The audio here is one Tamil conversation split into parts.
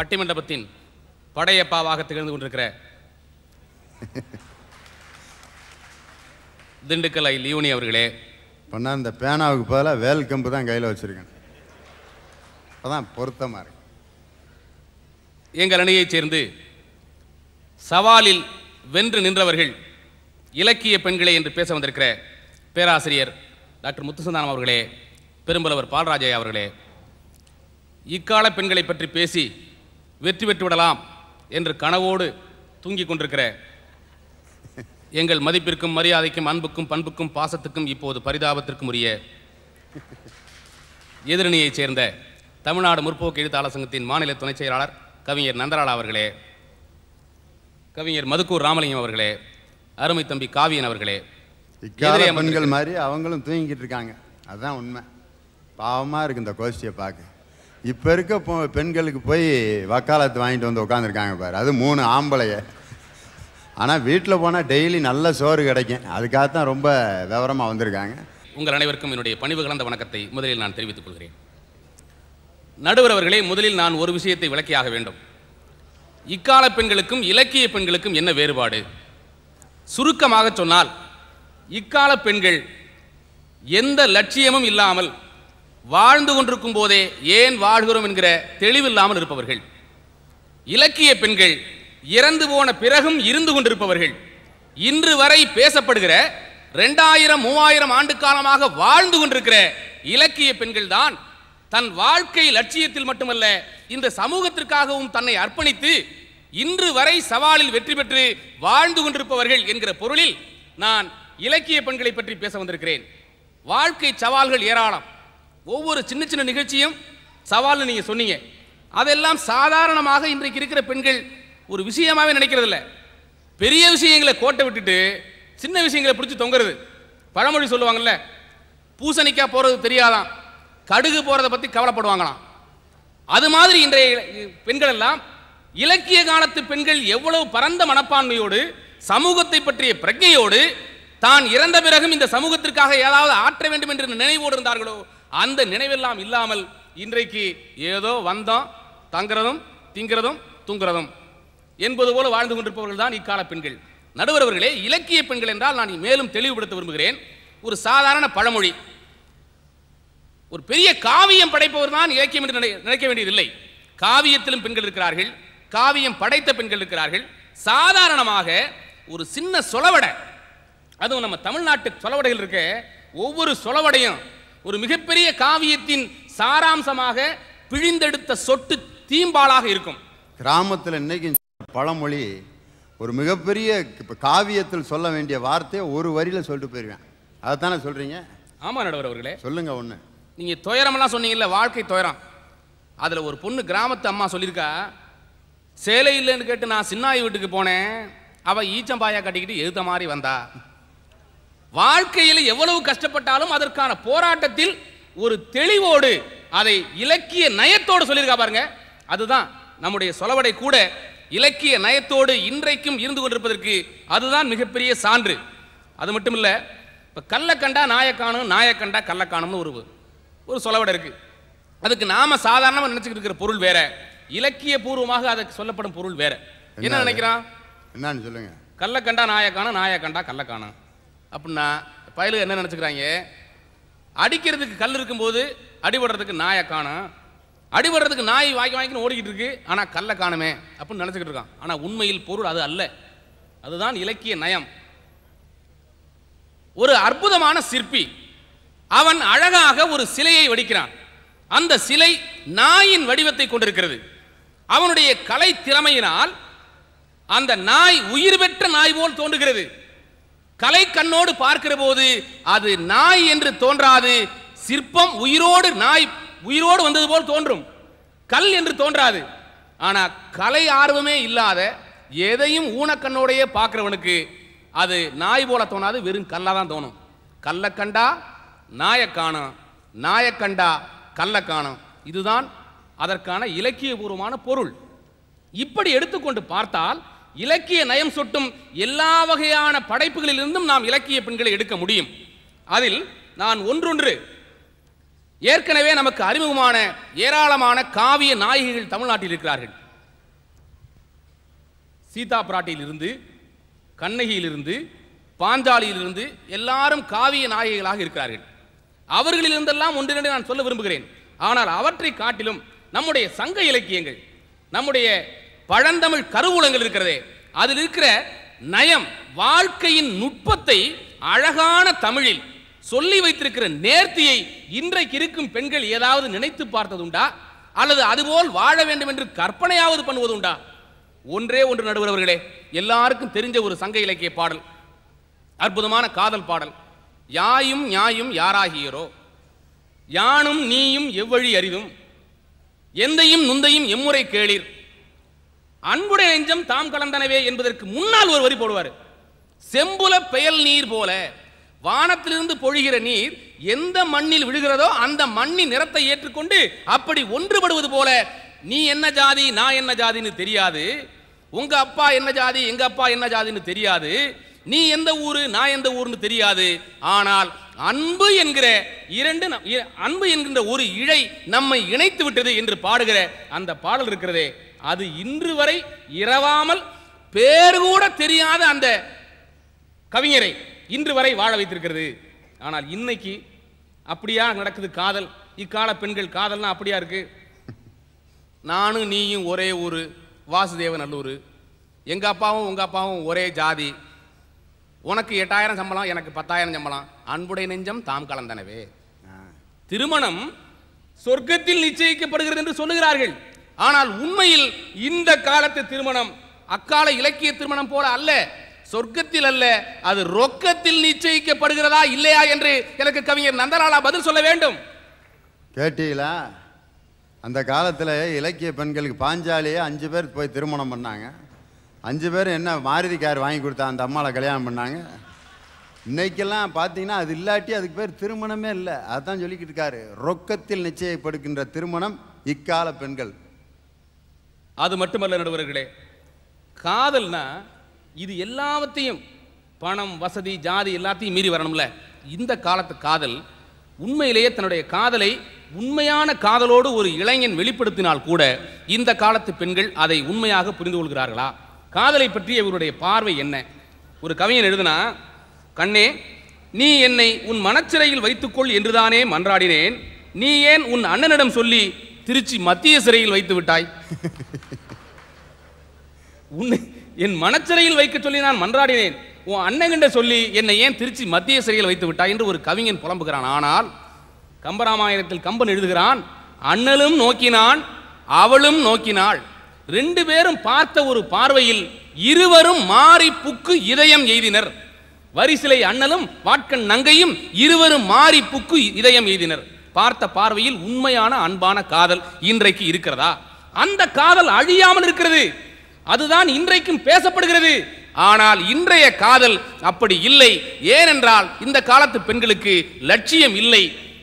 பட்டிமண்டபத்தின் படையப்பாவாக திகழ்ந்து கொண்டிருக்கிற திண்டுக்கல் ஐ லியூனி அவர்களே பண்ணா இந்த பேனாவுக்கு பதில் வேல் கம்பு தான் கையில் வச்சுருக்கேன் அதான் பொருத்தமாக இருக்கு எங்கள் அணியைச் சேர்ந்து சவாலில் வென்று நின்றவர்கள் இலக்கிய பெண்களே என்று பேச வந்திருக்கிற பேராசிரியர் டாக்டர் முத்துசந்தானம் அவர்களே பெரும்பலவர் பால்ராஜய் அவர்களே இக்கால பெண்களை பற்றி பேசி வெற்றி பெற்றுவிடலாம் என்று கனவோடு தூங்கி கொண்டிருக்கிற எங்கள் மதிப்பிற்கும் மரியாதைக்கும் அன்புக்கும் பண்புக்கும் பாசத்துக்கும் இப்போது பரிதாபத்திற்கும் உரிய எதிரணியைச் சேர்ந்த தமிழ்நாடு முற்போக்கு எழுத்தாளர் சங்கத்தின் மாநில துணைச் செயலாளர் கவிஞர் நந்தராளா அவர்களே கவிஞர் மதுக்கூர் ராமலிங்கம் அவர்களே அருமை தம்பி காவியன் அவர்களே பெண்கள் மாதிரி அவங்களும் தூங்கிக்கிட்டு இருக்காங்க அதுதான் உண்மை பாவமாக இருக்கு இந்த கோஷ்டியை பார்க்க இப்போ இருக்க பெண்களுக்கு போய் வக்காலத்து வாங்கிட்டு வந்து உட்காந்துருக்காங்க பாரு அது மூணு ஆம்பளைய ஆனால் வீட்டில் போனால் டெய்லி நல்ல சோறு கிடைக்கும் அதுக்காகத்தான் ரொம்ப விவரமாக வந்திருக்காங்க உங்கள் அனைவருக்கும் என்னுடைய பணிவு கலந்த வணக்கத்தை முதலில் நான் தெரிவித்துக் கொள்கிறேன் நடுவர் அவர்களே முதலில் நான் ஒரு விஷயத்தை விளக்கியாக வேண்டும் இக்கால பெண்களுக்கும் இலக்கிய பெண்களுக்கும் என்ன வேறுபாடு சுருக்கமாக சொன்னால் இக்கால பெண்கள் எந்த லட்சியமும் இல்லாமல் வாழ்ந்து கொண்டிருக்கும் போதே ஏன் வாழ்கிறோம் என்கிற தெளிவில்லாமல் இருப்பவர்கள் இலக்கிய பெண்கள் இறந்து போன பிறகும் இருந்து கொண்டிருப்பவர்கள் இன்று வரை பேசப்படுகிற ரெண்டாயிரம் மூவாயிரம் ஆண்டு காலமாக வாழ்ந்து கொண்டிருக்கிற இலக்கிய பெண்கள் தான் தன் வாழ்க்கை லட்சியத்தில் மட்டுமல்ல இந்த சமூகத்திற்காகவும் தன்னை அர்ப்பணித்து இன்று வரை சவாலில் வெற்றி பெற்று வாழ்ந்து கொண்டிருப்பவர்கள் என்கிற பொருளில் நான் இலக்கிய பெண்களை பற்றி பேச வந்திருக்கிறேன் வாழ்க்கை சவால்கள் ஏராளம் ஒவ்வொரு சின்ன சின்ன நிகழ்ச்சியும் சவால்னு நீங்கள் சொன்னீங்க அதெல்லாம் சாதாரணமாக இன்றைக்கு இருக்கிற பெண்கள் ஒரு விஷயமாகவே நினைக்கிறதில்ல பெரிய விஷயங்களை கோட்டை விட்டுட்டு சின்ன விஷயங்களை பிடிச்சி தொங்குறது பழமொழி சொல்லுவாங்கல்ல பூசணிக்காய் போகிறது தெரியாதான் கடுகு போகிறத பற்றி கவலைப்படுவாங்களாம் அது மாதிரி இன்றைய பெண்கள் எல்லாம் இலக்கிய காலத்து பெண்கள் எவ்வளவு பரந்த மனப்பான்மையோடு சமூகத்தை பற்றிய பிரஜையோடு தான் இறந்த பிறகும் இந்த சமூகத்திற்காக ஏதாவது ஆற்ற வேண்டும் என்று நினைவோடு இருந்தார்களோ அந்த நினைவெல்லாம் இல்லாமல் இன்றைக்கு ஏதோ வந்தோம் தங்குறதும் திங்கிறதும் தூங்குறதும் என்பது போல வாழ்ந்து கொண்டிருப்பவர்கள் தான் இக்கால பெண்கள் நடுவரவர்களே இலக்கிய பெண்கள் என்றால் நான் மேலும் தெளிவுபடுத்த விரும்புகிறேன் ஒரு சாதாரண பழமொழி ஒரு பெரிய காவியம் படைப்பவர் தான் இலக்கியம் என்று நினைக்க வேண்டியதில்லை காவியத்திலும் பெண்கள் இருக்கிறார்கள் காவியம் படைத்த பெண்கள் இருக்கிறார்கள் சாதாரணமாக ஒரு சின்ன சொலவடை அதுவும் நம்ம தமிழ்நாட்டு சொலவடைகள் இருக்க ஒவ்வொரு சொலவடையும் ஒரு மிகப்பெரிய காவியத்தின் சாராம்சமாக பிழிந்தெடுத்த சொட்டு தீம்பாலாக இருக்கும் கிராமத்தில் இன்னைக்கு பழமொழி ஒரு மிகப்பெரிய இப்போ காவியத்தில் சொல்ல வேண்டிய வார்த்தையை ஒரு வரியில் சொல்லிட்டு போயிருவேன் அதைத்தானே சொல்றீங்க ஆமா நடுவர் அவர்களே ஒண்ணு நீங்க துயரம் துயரம்லாம் சொன்னீங்கல்ல வாழ்க்கை துயரம் அதில் ஒரு பொண்ணு கிராமத்து அம்மா சொல்லியிருக்கா சேலை இல்லைன்னு கேட்டு நான் சின்னாயி வீட்டுக்கு போனேன் அவள் ஈச்சம்பாயா கட்டிக்கிட்டு எழுத்த மாதிரி வந்தா வாழ்க்கையில் எவ்வளவு கஷ்டப்பட்டாலும் அதற்கான போராட்டத்தில் ஒரு தெளிவோடு அதை இலக்கிய நயத்தோடு சொல்லியிருக்கா பாருங்க அதுதான் நம்முடைய சொலவடை கூட இலக்கிய நயத்தோடு இன்றைக்கும் இருந்து கொண்டிருப்பதற்கு அதுதான் மிகப்பெரிய சான்று அது மட்டும் இல்லை இப்போ கள்ளக்கண்டா நாயக்கானும் நாயக்கண்டா கள்ளக்கானும்னு ஒரு ஒரு சொலவடை இருக்குது அதுக்கு நாம சாதாரணமாக நினச்சிக்கிட்டு இருக்கிற பொருள் வேற இலக்கிய பூர்வமாக அதுக்கு சொல்லப்படும் பொருள் வேற என்ன நினைக்கிறான் என்னன்னு சொல்லுங்க கள்ளக்கண்டா நாயக்கானும் நாயக்கண்டா கள்ளக்கானும் அப்படின்னா பயலுக என்ன நினச்சிக்கிறாங்க அடிக்கிறதுக்கு கல் இருக்கும்போது அடிபடுறதுக்கு நாயை காணும் அடிபடுறதுக்கு நாய் வாங்கி வாங்கின்னு ஓடிக்கிட்டு இருக்கு ஆனால் கல்லை காணுமே அப்படின்னு நினச்சிக்கிட்டு இருக்கான் ஆனால் உண்மையில் பொருள் அது அல்ல அதுதான் இலக்கிய நயம் ஒரு அற்புதமான சிற்பி அவன் அழகாக ஒரு சிலையை வடிக்கிறான் அந்த சிலை நாயின் வடிவத்தை கொண்டிருக்கிறது அவனுடைய கலை திறமையினால் அந்த நாய் உயிர் பெற்ற நாய் போல் தோன்றுகிறது கலை கண்ணோடு பார்க்கிற போது அது நாய் என்று தோன்றாது சிற்பம் உயிரோடு நாய் உயிரோடு வந்தது போல் தோன்றும் கல் என்று தோன்றாது ஆனால் கலை ஆர்வமே இல்லாத எதையும் ஊனக்கண்ணோடையே பார்க்குறவனுக்கு அது நாய் போல தோணாது வெறும் கல்லாக தான் தோணும் கல்லை கண்டா நாயை காணும் நாயை கண்டா கல்லை காணும் இதுதான் அதற்கான இலக்கியபூர்வமான பொருள் இப்படி எடுத்துக்கொண்டு பார்த்தால் இலக்கிய நயம் சொட்டும் எல்லா வகையான படைப்புகளிலிருந்தும் நாம் இலக்கிய பெண்களை எடுக்க முடியும் அதில் நான் ஒன்றொன்று ஏற்கனவே நமக்கு அறிமுகமான ஏராளமான காவிய நாயகிகள் தமிழ்நாட்டில் இருக்கிறார்கள் சீதா பிராட்டியிலிருந்து கண்ணகியிலிருந்து பாஞ்சாலியிலிருந்து எல்லாரும் காவிய நாயகிகளாக இருக்கிறார்கள் அவர்களிலிருந்தெல்லாம் ஒன்றிரண்டு நான் சொல்ல விரும்புகிறேன் ஆனால் அவற்றை காட்டிலும் நம்முடைய சங்க இலக்கியங்கள் நம்முடைய பழந்தமிழ் கருவூலங்கள் இருக்கிறதே அதில் இருக்கிற நயம் வாழ்க்கையின் நுட்பத்தை அழகான தமிழில் சொல்லி வைத்திருக்கிற நேர்த்தியை இன்றைக்கு இருக்கும் பெண்கள் ஏதாவது நினைத்து பார்த்ததுண்டா அல்லது அதுபோல் வாழ வேண்டும் என்று கற்பனையாவது பண்ணுவதுண்டா ஒன்றே ஒன்று நடுவரவர்களே எல்லாருக்கும் தெரிஞ்ச ஒரு சங்க இலக்கிய பாடல் அற்புதமான காதல் பாடல் யாயும் நியாயும் யாராகியரோ யானும் நீயும் எவ்வழி அறிவும் எந்தையும் நுந்தையும் எம்முறை கேளீர் அன்புடைய நெஞ்சம் தாம் கலந்தனவே என்பதற்கு முன்னால் ஒரு வரி போடுவார் செம்புல பெயல் நீர் போல வானத்திலிருந்து பொழிகிற நீர் எந்த மண்ணில் விழுகிறதோ அந்த மண்ணின் நிறத்தை ஏற்றுக்கொண்டு அப்படி ஒன்றுபடுவது போல நீ என்ன ஜாதி நான் என்ன ஜாதின்னு தெரியாது உங்க அப்பா என்ன ஜாதி எங்க அப்பா என்ன ஜாதின்னு தெரியாது நீ எந்த ஊரு நான் எந்த ஊர்னு தெரியாது ஆனால் அன்பு என்கிற இரண்டு அன்பு என்கின்ற ஒரு இழை நம்மை இணைத்து விட்டது என்று பாடுகிற அந்த பாடல் இருக்கிறதே அது இன்று வரை இரவாமல் பேர் கூட தெரியாத அந்த கவிஞரை இன்று வரை வாழ வைத்திருக்கிறது ஆனால் இன்னைக்கு அப்படியா நடக்குது காதல் இக்கால பெண்கள் காதல்னா அப்படியா இருக்கு நானும் நீயும் ஒரே ஊர் வாசுதேவ நல்லூர் எங்க அப்பாவும் உங்க அப்பாவும் ஒரே ஜாதி உனக்கு எட்டாயிரம் சம்பளம் எனக்கு பத்தாயிரம் சம்பளம் அன்புடைய நெஞ்சம் தாம் கலந்தனவே திருமணம் சொர்க்கத்தில் நிச்சயிக்கப்படுகிறது என்று சொல்லுகிறார்கள் ஆனால் உண்மையில் இந்த காலத்து திருமணம் அக்கால இலக்கிய திருமணம் போல அல்ல சொர்க்கத்தில் அல்ல அது ரொக்கத்தில் நிச்சயிக்கப்படுகிறதா இல்லையா என்று எனக்கு கவிஞர் நந்தலாலா பதில் சொல்ல வேண்டும் கேட்டீங்களா அந்த காலத்தில் இலக்கிய பெண்களுக்கு பாஞ்சாலியே அஞ்சு பேர் போய் திருமணம் பண்ணாங்க அஞ்சு பேர் என்ன மாருதி கார் வாங்கி கொடுத்தா அந்த அம்மாவை கல்யாணம் பண்ணாங்க இன்னைக்கெல்லாம் பார்த்தீங்கன்னா அது இல்லாட்டி அதுக்கு பேர் திருமணமே இல்லை அதான் சொல்லிக்கிட்டு இருக்காரு ரொக்கத்தில் நிச்சயப்படுகின்ற திருமணம் இக்கால பெண்கள் அது மட்டுமல்ல நடுவர்களே காதல்னா இது எல்லாவற்றையும் பணம் வசதி ஜாதி எல்லாத்தையும் மீறி வரணும்ல இந்த காலத்து காதல் உண்மையிலேயே தன்னுடைய காதலை உண்மையான காதலோடு ஒரு இளைஞன் வெளிப்படுத்தினால் கூட இந்த காலத்து பெண்கள் அதை உண்மையாக புரிந்து கொள்கிறார்களா காதலை பற்றி இவருடைய பார்வை என்ன ஒரு கவிஞன் எழுதுனா கண்ணே நீ என்னை உன் மனச்சிறையில் வைத்துக்கொள் என்றுதானே மன்றாடினேன் நீ ஏன் உன் அண்ணனிடம் சொல்லி திருச்சி மத்திய சிறையில் வைத்து விட்டாய் உன்னை என் மனச்சிறையில் வைக்க சொல்லி நான் மன்றாடினேன் உன் அண்ணங்கிட்ட சொல்லி என்னை ஏன் திருச்சி மத்திய சிறையில் வைத்து விட்டாய் என்று ஒரு கவிஞன் புலம்புகிறான் ஆனால் கம்பராமாயணத்தில் கம்பன் எழுதுகிறான் அண்ணலும் நோக்கினான் அவளும் நோக்கினாள் ரெண்டு பேரும் பார்த்த ஒரு பார்வையில் இருவரும் மாறி புக்கு இதயம் எய்தினர் வரிசிலை அண்ணலும் வாட்கன் நங்கையும் இருவரும் மாறி புக்கு இதயம் எய்தினர் பார்த்த பார்வையில் உண்மையான அன்பான காதல் இன்றைக்கு இருக்கிறதா அந்த காதல் அழியாமல் இருக்கிறது அதுதான் இன்றைக்கும் பேசப்படுகிறது ஆனால் இன்றைய காதல் அப்படி இல்லை ஏனென்றால் இந்த காலத்து பெண்களுக்கு லட்சியம் இல்லை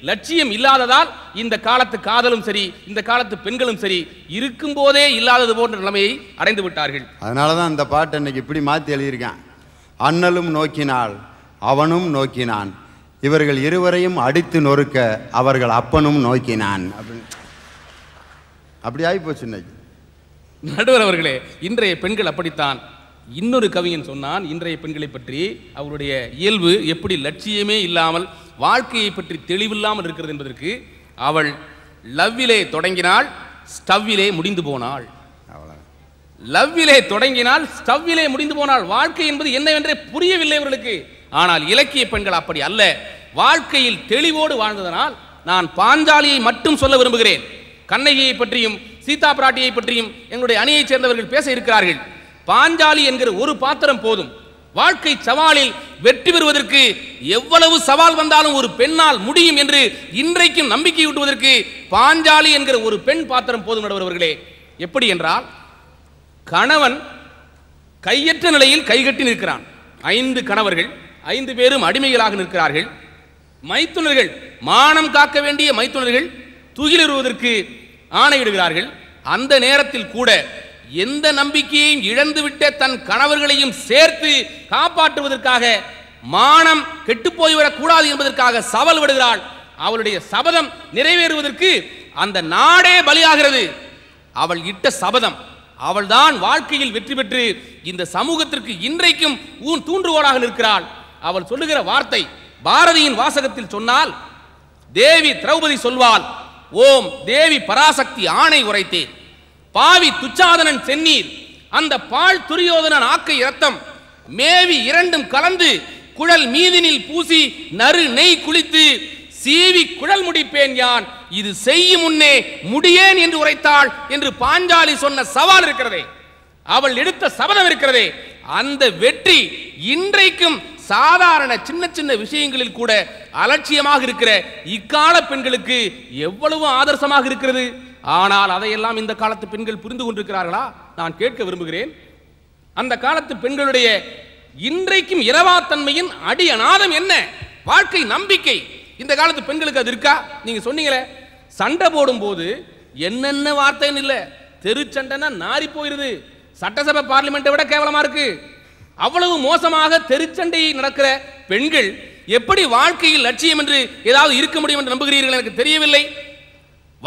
லட்சியம் இல்லாததால் இந்த காலத்து காதலும் சரி இந்த காலத்து பெண்களும் சரி இருக்கும் போதே இல்லாதது போன்ற நிலைமையை அடைந்து விட்டார்கள் அதனால தான் அந்த பாட்டு இன்னைக்கு இப்படி மாற்றி எழுதியிருக்கான் அண்ணலும் நோக்கினாள் அவனும் நோக்கினான் இவர்கள் இருவரையும் அடித்து நொறுக்க அவர்கள் அப்பனும் நோக்கினான் அப்படின்னு அப்படி ஆகி போச்சு இன்னைக்கு நடுவர் அவர்களே இன்றைய பெண்கள் அப்படித்தான் இன்னொரு கவிஞன் சொன்னான் இன்றைய பெண்களை பற்றி அவருடைய இயல்பு எப்படி லட்சியமே இல்லாமல் வாழ்க்கையை பற்றி தெளிவில்லாமல் இருக்கிறது என்பதற்கு அவள் லவ்விலே தொடங்கினாள் ஸ்டவ்விலே முடிந்து போனாள் லவ்விலே தொடங்கினால் ஸ்டவ்விலே முடிந்து போனால் வாழ்க்கை என்பது என்னவென்றே புரியவில்லை அவர்களுக்கு ஆனால் இலக்கிய பெண்கள் அப்படி அல்ல வாழ்க்கையில் தெளிவோடு வாழ்ந்ததனால் நான் பாஞ்சாலியை மட்டும் சொல்ல விரும்புகிறேன் கண்ணகியை பற்றியும் சீதா பிராட்டியை பற்றியும் எங்களுடைய அணியைச் சேர்ந்தவர்கள் பேச இருக்கிறார்கள் பாஞ்சாலி என்கிற ஒரு பாத்திரம் போதும் வாழ்க்கை சவாலில் வெற்றி பெறுவதற்கு எவ்வளவு சவால் வந்தாலும் ஒரு பெண்ணால் முடியும் என்று இன்றைக்கும் நம்பிக்கை ஊட்டுவதற்கு பாஞ்சாலி என்கிற ஒரு பெண் பாத்திரம் போதும் நடுவர்களே எப்படி என்றால் கணவன் கையற்ற நிலையில் கைகட்டி நிற்கிறான் ஐந்து கணவர்கள் ஐந்து பேரும் அடிமைகளாக நிற்கிறார்கள் மைத்துனர்கள் மானம் காக்க வேண்டிய மைத்துனர்கள் துகிலிடுவதற்கு ஆணையிடுகிறார்கள் அந்த நேரத்தில் கூட எந்த நம்பிக்கையையும் இழந்துவிட்ட தன் கணவர்களையும் சேர்த்து காப்பாற்றுவதற்காக மானம் கெட்டு போய்விடக்கூடாது என்பதற்காக சவல் விடுகிறாள் அவளுடைய சபதம் நிறைவேறுவதற்கு அந்த நாடே பலியாகிறது அவள் இட்ட சபதம் அவள்தான் வாழ்க்கையில் வெற்றி பெற்று இந்த சமூகத்திற்கு இன்றைக்கும் ஊன் தூண்டுகோளாக நிற்கிறாள் அவள் சொல்லுகிற வார்த்தை பாரதியின் வாசகத்தில் சொன்னால் தேவி திரௌபதி சொல்வாள் ஓம் தேவி பராசக்தி ஆணை உரைத்தேன் பாவி துச்சாதனன் சென்னீர் அந்த பால் துரியோதனன் ஆக்கை இரத்தம் மேவி இரண்டும் கலந்து குழல் மீதினில் பூசி நறு நெய் குளித்து சீவி குழல் முடிப்பேன் யான் இது செய்யும் முன்னே முடியேன் என்று உரைத்தாள் என்று பாஞ்சாலி சொன்ன சவால் இருக்கிறதே அவள் எடுத்த சபதம் இருக்கிறதே அந்த வெற்றி இன்றைக்கும் சாதாரண சின்ன சின்ன விஷயங்களில் கூட அலட்சியமாக இருக்கிற இக்கால பெண்களுக்கு எவ்வளவு ஆதர்சமாக இருக்கிறது ஆனால் அதையெல்லாம் இந்த காலத்து பெண்கள் புரிந்து கொண்டிருக்கிறார்களா நான் கேட்க விரும்புகிறேன் அந்த காலத்து பெண்களுடைய இன்றைக்கும் தன்மையின் அடி அநாதம் என்ன வாழ்க்கை நம்பிக்கை இந்த காலத்து பெண்களுக்கு அது இருக்கா நீங்க சொன்னீங்களே சண்டை போடும் போது என்னென்ன வார்த்தைன்னு இல்லை தெருச்சண்டைன்னா நாரி போயிருது சட்டசபை பார்லிமெண்ட்டை விட கேவலமா இருக்கு அவ்வளவு மோசமாக தெருச்சண்டை நடக்கிற பெண்கள் எப்படி வாழ்க்கையில் லட்சியம் என்று ஏதாவது இருக்க முடியும் என்று நம்புகிறீர்கள் எனக்கு தெரியவில்லை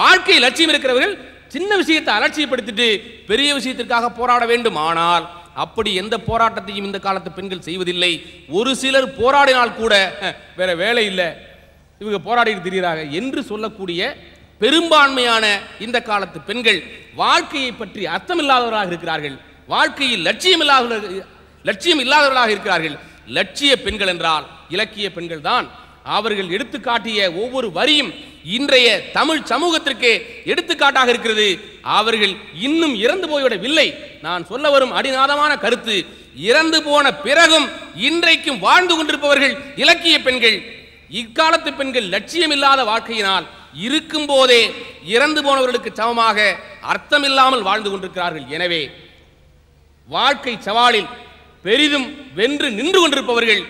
வாழ்க்கை லட்சியம் இருக்கிறவர்கள் சின்ன விஷயத்தை அலட்சியப்படுத்திட்டு பெரிய விஷயத்திற்காக போராட வேண்டும் ஆனால் அப்படி எந்த போராட்டத்தையும் இந்த காலத்து பெண்கள் செய்வதில்லை ஒரு சிலர் போராடினால் கூட வேற வேலை இல்லை இவங்க போராடிட்டு தெரிகிறார்கள் என்று சொல்லக்கூடிய பெரும்பான்மையான இந்த காலத்து பெண்கள் வாழ்க்கையை பற்றி அர்த்தமில்லாதவராக இருக்கிறார்கள் வாழ்க்கையில் லட்சியமில்லாத லட்சியம் இல்லாதவர்களாக இருக்கிறார்கள் லட்சிய பெண்கள் என்றால் இலக்கிய பெண்கள் தான் அவர்கள் எடுத்துக்காட்டிய ஒவ்வொரு வரியும் இன்றைய தமிழ் சமூகத்திற்கு எடுத்துக்காட்டாக இருக்கிறது அவர்கள் இன்னும் இறந்து போய்விடவில்லை நான் சொல்ல வரும் அடிநாதமான கருத்து இறந்து போன பிறகும் இன்றைக்கும் வாழ்ந்து கொண்டிருப்பவர்கள் இலக்கிய பெண்கள் இக்காலத்து பெண்கள் லட்சியம் இல்லாத வாழ்க்கையினால் இருக்கும் போதே இறந்து போனவர்களுக்கு சமமாக அர்த்தமில்லாமல் வாழ்ந்து கொண்டிருக்கிறார்கள் எனவே வாழ்க்கை சவாலில் பெரிதும் வென்று நின்று கொண்டிருப்பவர்கள்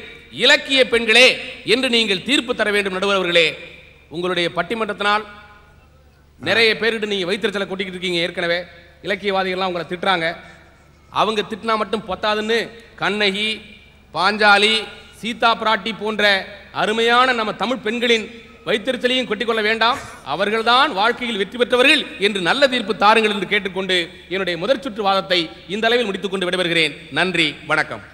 இலக்கிய பெண்களே என்று நீங்கள் தீர்ப்பு தர வேண்டும் நடுவர்களே உங்களுடைய பட்டிமன்றத்தினால் நிறைய பேர்கிட்ட நீங்கள் வைத்திருச்சலை கொட்டிக்கிட்டு இருக்கீங்க ஏற்கனவே இலக்கியவாதிகள்லாம் உங்களை திட்டுறாங்க அவங்க திட்டினா மட்டும் பத்தாதுன்னு கண்ணகி பாஞ்சாலி சீதா பிராட்டி போன்ற அருமையான நம்ம தமிழ் பெண்களின் வைத்திருத்தலையும் கொட்டிக்கொள்ள வேண்டாம் அவர்கள்தான் வாழ்க்கையில் வெற்றி பெற்றவர்கள் என்று நல்ல தீர்ப்பு தாருங்கள் என்று கேட்டுக்கொண்டு என்னுடைய முதற் சுற்று வாதத்தை இந்த அளவில் முடித்துக்கொண்டு விடைபெறுகிறேன் நன்றி வணக்கம்